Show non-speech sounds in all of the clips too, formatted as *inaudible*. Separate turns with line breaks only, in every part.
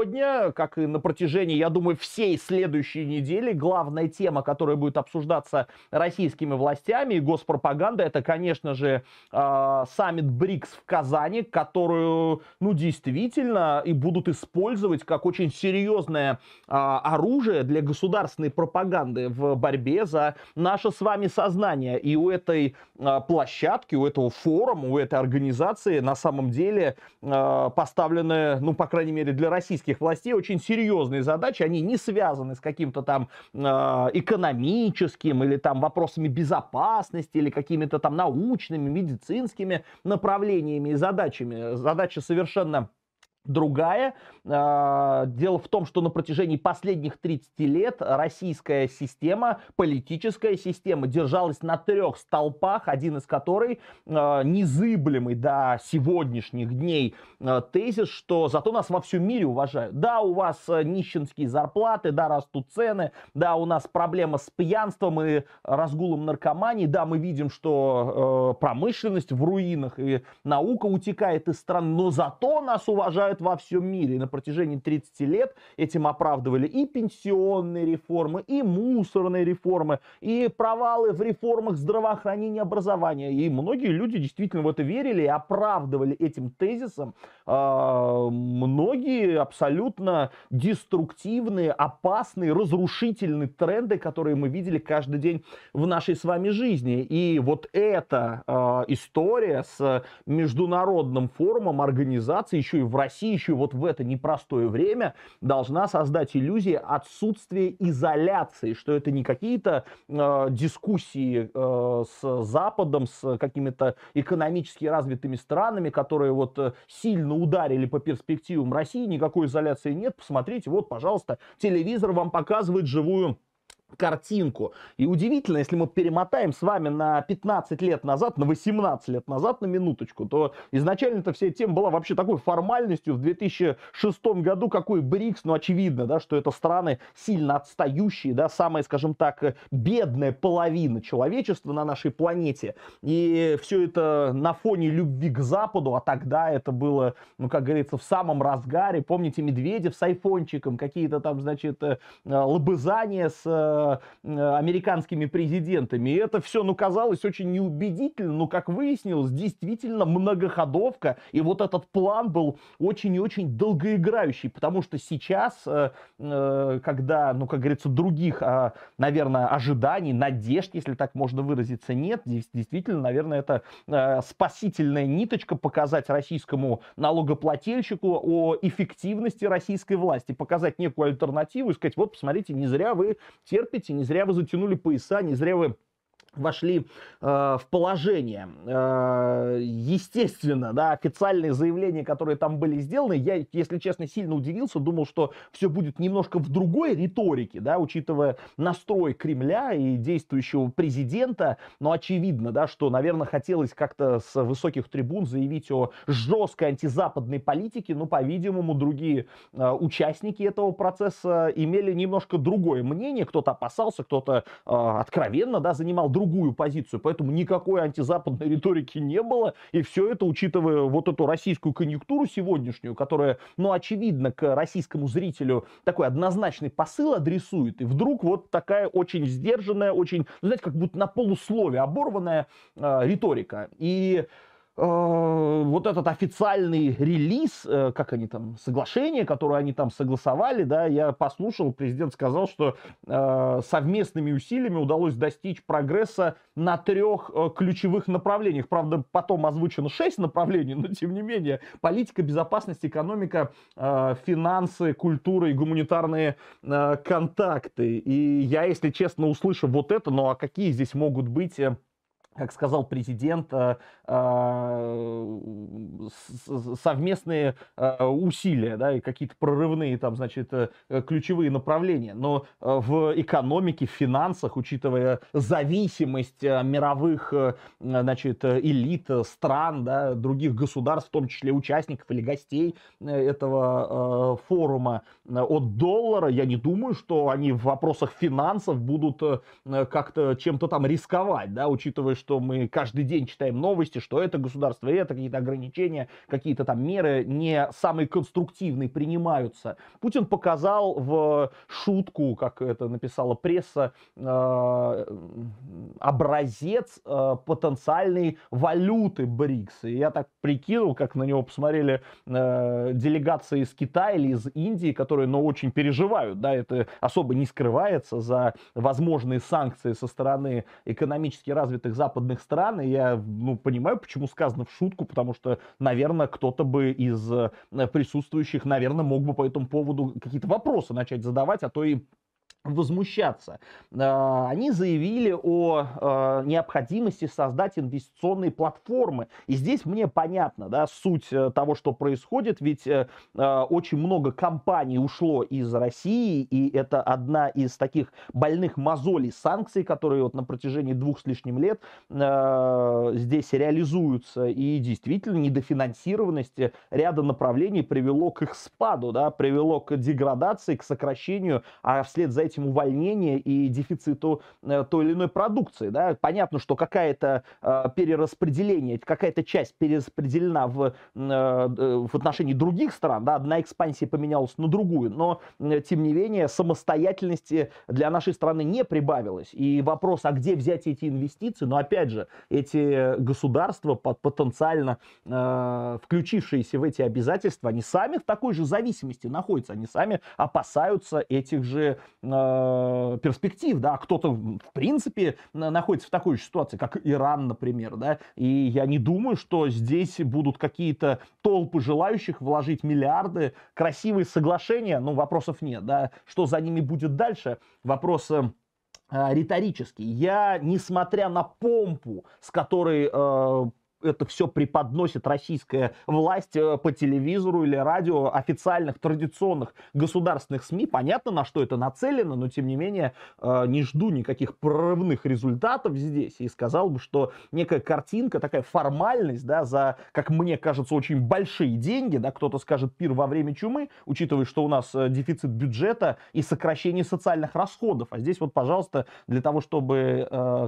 сегодня, как и на протяжении, я думаю, всей следующей недели, главная тема, которая будет обсуждаться российскими властями и госпропаганда, это, конечно же, э, саммит БРИКС в Казани, которую, ну, действительно, и будут использовать как очень серьезное э, оружие для государственной пропаганды в борьбе за наше с вами сознание. И у этой э, площадки, у этого форума, у этой организации на самом деле э, поставлены, ну, по крайней мере, для российских российских властей очень серьезные задачи, они не связаны с каким-то там э, экономическим или там вопросами безопасности или какими-то там научными, медицинскими направлениями и задачами. Задача совершенно другая. А, дело в том, что на протяжении последних 30 лет российская система, политическая система держалась на трех столпах, один из которых а, незыблемый до сегодняшних дней а, тезис, что зато нас во всем мире уважают. Да, у вас нищенские зарплаты, да, растут цены, да, у нас проблема с пьянством и разгулом наркомании, да, мы видим, что промышленность в руинах и наука утекает из страны, но зато нас уважают поступают во всем мире. И на протяжении 30 лет этим оправдывали и пенсионные реформы, и мусорные реформы, и провалы в реформах здравоохранения, образования. И многие люди действительно в это верили и оправдывали этим тезисом э, многие абсолютно деструктивные, опасные, разрушительные тренды, которые мы видели каждый день в нашей с вами жизни. И вот эта э, история с международным форумом организации еще и в России Россия еще вот в это непростое время должна создать иллюзии отсутствия изоляции, что это не какие-то э, дискуссии э, с Западом, с какими-то экономически развитыми странами, которые вот э, сильно ударили по перспективам России, никакой изоляции нет, посмотрите, вот, пожалуйста, телевизор вам показывает живую картинку. И удивительно, если мы перемотаем с вами на 15 лет назад, на 18 лет назад, на минуточку, то изначально эта вся тема была вообще такой формальностью. В 2006 году какой БРИКС, ну очевидно, да, что это страны сильно отстающие, да, самая, скажем так, бедная половина человечества на нашей планете. И все это на фоне любви к Западу, а тогда это было, ну, как говорится, в самом разгаре. Помните Медведев с айфончиком, какие-то там, значит, э, э, лобызания с э, Э, э, американскими президентами. И это все, ну, казалось очень неубедительно, но, как выяснилось, действительно многоходовка. И вот этот план был очень и очень долгоиграющий, потому что сейчас, э, когда, ну, как говорится, других, а, наверное, ожиданий, надежд, если так можно выразиться, нет, действительно, наверное, это спасительная ниточка показать российскому налогоплательщику о эффективности российской власти, показать некую альтернативу и сказать, вот, посмотрите, не зря вы терпите терпите, не зря вы затянули пояса, не зря вы вошли э, в положение. Э, естественно, да, официальные заявления, которые там были сделаны, я, если честно, сильно удивился, думал, что все будет немножко в другой риторике, да, учитывая настрой Кремля и действующего президента, но очевидно, да, что, наверное, хотелось как-то с высоких трибун заявить о жесткой антизападной политике, но, по-видимому, другие э, участники этого процесса имели немножко другое мнение, кто-то опасался, кто-то э, откровенно, да, занимал другую позицию. Поэтому никакой антизападной *laughs* риторики не было. И все это, учитывая вот эту российскую конъюнктуру сегодняшнюю, которая, ну, очевидно, к российскому зрителю такой однозначный посыл адресует. И вдруг вот такая очень сдержанная, очень, ну, знаете, как будто на полуслове оборванная э, риторика. И Э, вот этот официальный релиз, э, как они там, соглашение, которое они там согласовали, да, я послушал, президент сказал, что э, совместными усилиями удалось достичь прогресса на трех ключевых направлениях. Правда, потом озвучено шесть направлений, но тем не менее, политика, безопасность, экономика, финансы, культура и гуманитарные контакты. И я, если честно, услышу вот это, ну а какие здесь могут быть как сказал президент, э, э, совместные э, усилия, да, и какие-то прорывные там, значит, ключевые направления. Но в экономике, в финансах, учитывая зависимость мировых, значит, элит, стран, да, других государств, в том числе участников или гостей этого форума от доллара, я не думаю, что они в вопросах финансов будут как-то чем-то там рисковать, да, учитывая, что что мы каждый день читаем новости, что это государство, и это какие-то ограничения, какие-то там меры не самые конструктивные принимаются. Путин показал в шутку, как это написала пресса, э, образец э, потенциальной валюты БРИКС. И я так прикинул, как на него посмотрели э, делегации из Китая или из Индии, которые, но ну, очень переживают, да, это особо не скрывается за возможные санкции со стороны экономически развитых западных западных стран, и я ну, понимаю, почему сказано в шутку, потому что, наверное, кто-то бы из э, присутствующих, наверное, мог бы по этому поводу какие-то вопросы начать задавать, а то и возмущаться. А, они заявили о а, необходимости создать инвестиционные платформы. И здесь мне понятно да, суть э, того, что происходит, ведь э, а, очень много компаний ушло из России, и это одна из таких больных мозолей санкций, которые вот на протяжении двух с лишним лет здесь реализуются. И действительно недофинансированность ряда направлений привело к их спаду, да, привело к деградации, к сокращению, а вслед за этим этим увольнения и дефициту э, той или иной продукции. Да? Понятно, что какая-то э, перераспределение, какая-то часть перераспределена в, э, в отношении других стран, да? одна экспансия поменялась на другую, но тем не менее самостоятельности для нашей страны не прибавилось. И вопрос, а где взять эти инвестиции, но опять же, эти государства, потенциально включившиеся в эти обязательства, они сами в такой же зависимости находятся, они сами опасаются этих же Э, перспектив, да, кто-то, в принципе, находится в такой же ситуации, как Иран, например, да, и я не думаю, что здесь будут какие-то толпы желающих вложить миллиарды, красивые соглашения, ну, вопросов нет, да, что за ними будет дальше, вопросы э, э, риторический. Я, несмотря на помпу, с которой э, это все преподносит российская власть э, по телевизору или радио официальных традиционных государственных СМИ. Понятно, на что это нацелено, но тем не менее э, не жду никаких прорывных результатов здесь. И сказал бы, что некая картинка, такая формальность, да, за, как мне кажется, очень большие деньги, да, кто-то скажет пир во время чумы, учитывая, что у нас э, дефицит бюджета и сокращение социальных расходов. А здесь вот, пожалуйста, для того, чтобы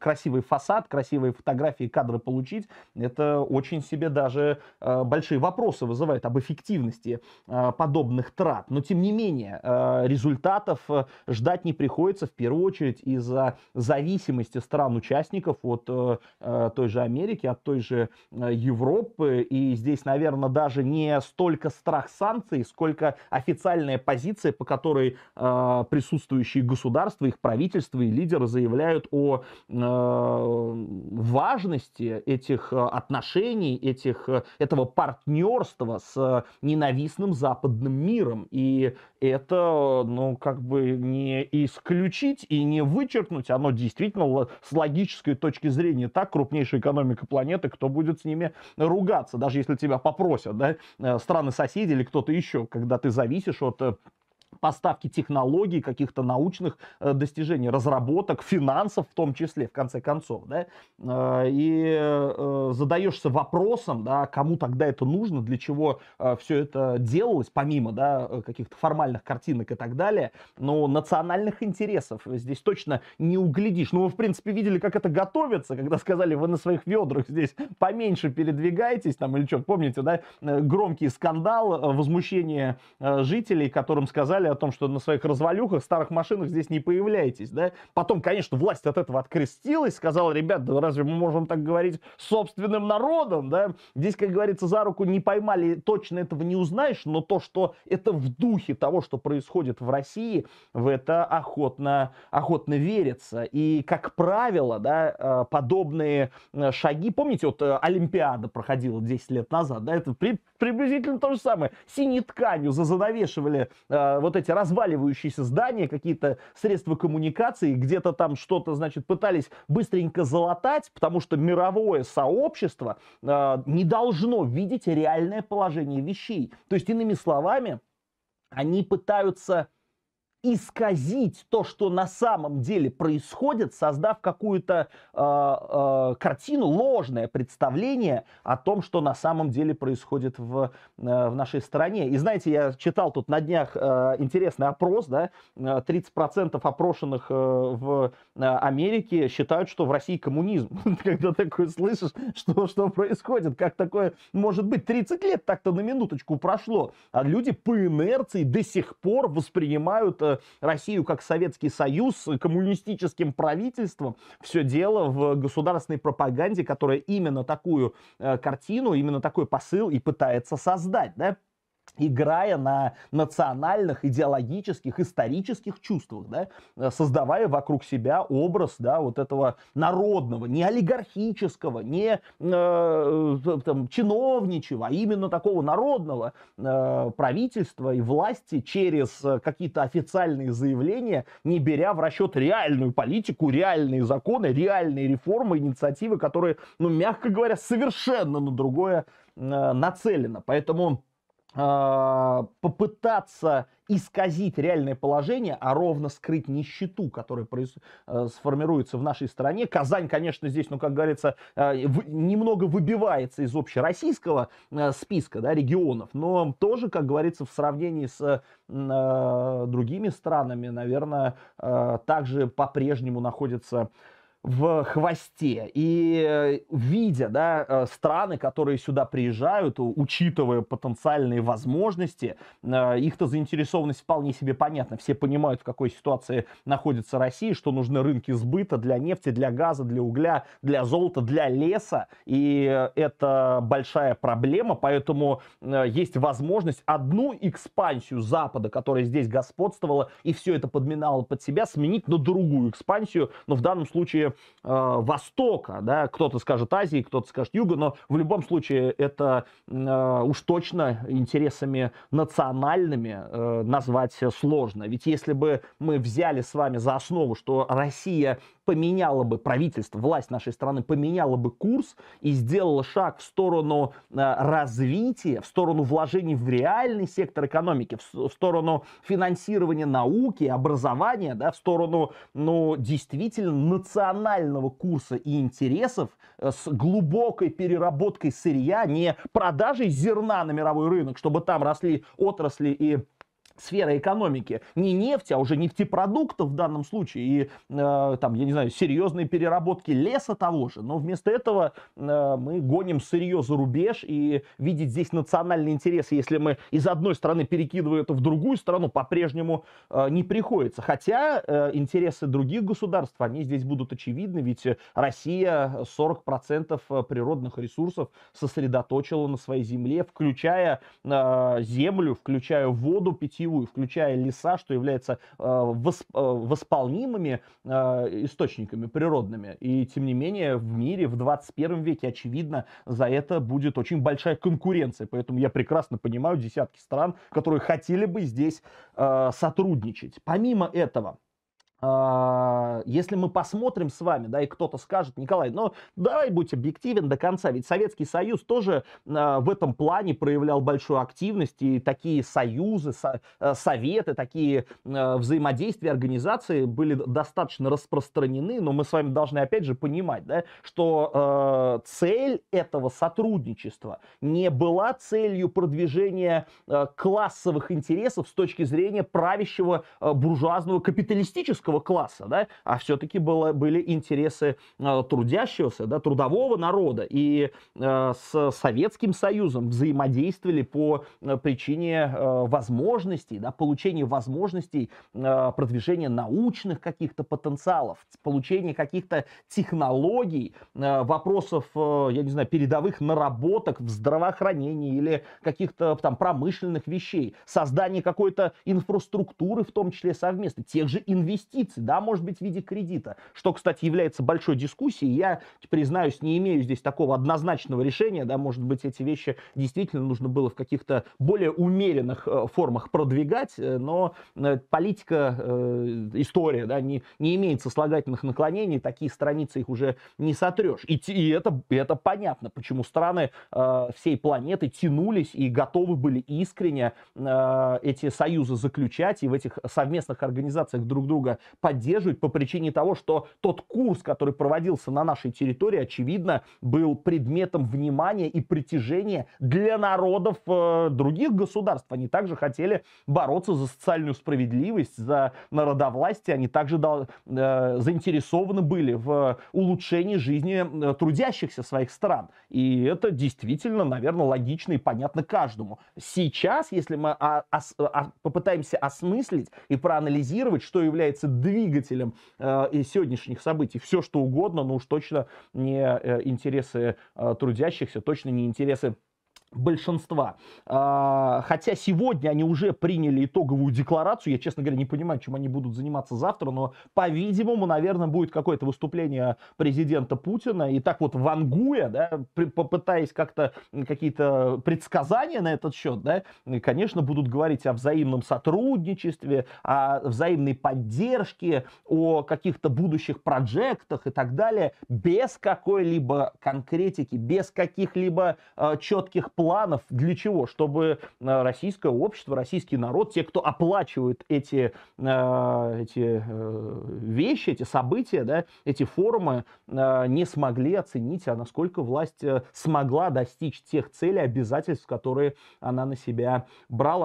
красивый фасад, красивые фотографии, кадры получить, это очень себе даже э, большие вопросы вызывает об эффективности э, подобных трат. Но тем не менее, э, результатов ждать не приходится в первую очередь из-за зависимости стран-участников от той же Америки, от той же Европы. И здесь, наверное, даже не столько страх санкций, сколько официальная позиция, по которой присутствующие государства, их правительства и лидеры заявляют о важности этих отношений отношений, этих, э, этого партнерства с э, ненавистным западным миром. И это, ну, как бы не исключить и не вычеркнуть, оно действительно с логической точки зрения так, крупнейшая экономика планеты, кто будет с ними ругаться, даже если тебя попросят, да, э, страны-соседи или кто-то еще, когда ты зависишь от поставки технологий, каких-то научных э, достижений, разработок, финансов в том числе, в конце концов, да, э, и э, задаешься вопросом, да, кому тогда это нужно, для чего все это делалось, помимо, да, каких-то формальных картинок и так далее, но национальных интересов здесь точно не углядишь. Ну, вы, в принципе, видели, как это готовится, когда сказали, вы на своих ведрах здесь поменьше передвигаетесь, там, или что, помните, да, громкий скандал, возмущение жителей, которым сказали о о том, что на своих развалюхах, старых машинах здесь не появляйтесь, да. Потом, конечно, власть от этого открестилась, сказала, ребят, да разве мы можем так говорить собственным народом, да. Здесь, как говорится, за руку не поймали, точно этого не узнаешь, но то, что это в духе того, что происходит в России, в это охотно, охотно верится. И, как правило, да, э, подобные э, шаги, помните, вот э, Олимпиада проходила 10 лет назад, да, это при, приблизительно то же самое. Синей тканью зазанавешивали э, вот эти разваливающиеся здания, какие-то средства коммуникации, где-то там что-то, значит, пытались быстренько залатать, потому что мировое сообщество э, не должно видеть реальное положение вещей. То есть, иными словами, они пытаются исказить то, что на самом деле происходит, создав какую-то э, э, картину, ложное представление о том, что на самом деле происходит в, э, в нашей стране. И знаете, я читал тут на днях э, интересный опрос, да, 30% э, опрошенных э, в э, Америке считают, что в России коммунизм. *laughs* Когда такое слышишь, что, что происходит, как такое может быть? 30 лет так-то на минуточку прошло, а люди по инерции до сих пор воспринимают э, Россию как Советский Союз коммунистическим правительством. Все дело в государственной пропаганде, которая именно такую э, картину, именно такой посыл и пытается создать, да играя на национальных, идеологических, исторических чувствах, да, э, создавая вокруг себя образ да, вот этого народного, не олигархического, не э, э, э там, чиновничего, а именно такого народного э, правительства и власти через какие-то официальные заявления, не беря в расчет реальную политику, реальные законы, реальные реформы, инициативы, которые, ну, мягко говоря, совершенно на другое э, нацелены. Поэтому а, попытаться исказить реальное положение, а ровно скрыть нищету, которая проис... Э, сформируется в нашей стране. Казань, конечно, здесь, ну, как говорится, а, немного выбивается из общероссийского э, списка да, регионов, но тоже, как говорится, в сравнении с э, другими странами, наверное, также по-прежнему находится в хвосте. И э, видя да, э, страны, которые сюда приезжают, учитывая потенциальные возможности, э, их-то заинтересованность вполне себе понятна. Все понимают, в какой ситуации находится Россия, что нужны рынки сбыта для нефти, для газа, для угля, для золота, для леса. И это большая проблема, поэтому есть возможность одну экспансию Запада, которая здесь господствовала и все это подминала под себя, сменить на другую экспансию, но в данном случае Э, востока, да, кто-то скажет Азии, кто-то скажет Юга, но в любом случае это э, уж точно интересами национальными э, назвать сложно. Ведь если бы мы взяли с вами за основу, что Россия поменяла бы правительство, власть нашей страны поменяла бы курс и сделала шаг в сторону э, развития, в сторону вложений в реальный сектор экономики, в сторону финансирования науки, образования, да, в сторону ну, действительно национального курса и интересов э, с глубокой переработкой сырья, не продажей зерна на мировой рынок, чтобы там росли отрасли и сфера экономики не нефть, а уже нефтепродуктов в данном случае и э, там, я не знаю, серьезные переработки леса того же. Но вместо этого э, мы гоним сырье за рубеж и видеть здесь национальный интерес, если мы из одной страны перекидываем это в другую страну, по-прежнему э, не приходится. Хотя э, интересы других государств, они здесь будут очевидны, ведь Россия 40% э, природных ресурсов сосредоточила на своей земле, включая э, землю, включая воду, питьевую впритыковую, включая леса, что является э, восп э, восполнимыми э, источниками природными. И тем не менее в мире в 21 веке, очевидно, за это будет очень большая конкуренция. Поэтому я прекрасно понимаю десятки стран, которые хотели бы здесь сотрудничать. Помимо этого, а, если мы посмотрим с вами, да, и кто-то скажет, Николай, ну давай будь объективен до конца, ведь Советский Союз тоже а, в этом плане проявлял большую активность, и такие союзы, э, советы, такие э, взаимодействия, организации были достаточно распространены, но мы с вами должны опять же понимать, да, что э, цель этого сотрудничества не была целью продвижения классовых интересов с точки зрения правящего буржуазного капиталистического рабочего класса, да, а все-таки было, были интересы э, трудящегося, да, трудового народа. И э, с Советским Союзом взаимодействовали по э, причине э, возможностей, да, получения возможностей э, продвижения научных каких-то потенциалов, получения каких-то технологий, вопросов, я не знаю, передовых наработок в здравоохранении или каких-то там промышленных вещей, создание какой-то инфраструктуры, в том числе совместно, тех же инвестиций инвестиций, да, может быть, в виде кредита, что, кстати, является большой дискуссией. Я, признаюсь, не имею здесь такого однозначного решения, да, может быть, эти вещи действительно нужно было в каких-то более умеренных э, формах продвигать, э, но э, политика, история, да, не, не имеет сослагательных наклонений, такие страницы их уже не сотрешь. И, и это, это понятно, почему страны всей планеты тянулись и готовы были искренне эти союзы заключать и в этих совместных организациях друг друга поддерживать по причине того, что тот курс, который проводился на нашей территории, очевидно, был предметом внимания и притяжения для народов э, других государств. Они также хотели бороться за социальную справедливость, за народовластие. Они также дол- э, заинтересованы были в улучшении жизни э, трудящихся своих стран. И это действительно, наверное, логично и понятно каждому. Сейчас, если мы о- ос- о- попытаемся осмыслить и проанализировать, что является двигателем э, и сегодняшних событий все что угодно, но уж точно не э, интересы э, трудящихся, точно не интересы большинства. А, хотя сегодня они уже приняли итоговую декларацию. Я, честно говоря, не понимаю, чем они будут заниматься завтра, но, по-видимому, наверное, будет какое-то выступление президента Путина. И так вот вангуя, да, попытаясь как-то какие-то предсказания на этот счет, да, конечно, будут говорить о взаимном сотрудничестве, о взаимной поддержке, о каких-то будущих проектах и так далее, без какой-либо конкретики, без каких-либо э, четких планов планов для чего? Чтобы э, российское общество, российский народ, те, кто оплачивает эти, э, эти э, вещи, эти события, да, эти форумы, не смогли оценить, а насколько власть смогла достичь тех целей, обязательств, которые она на себя брала.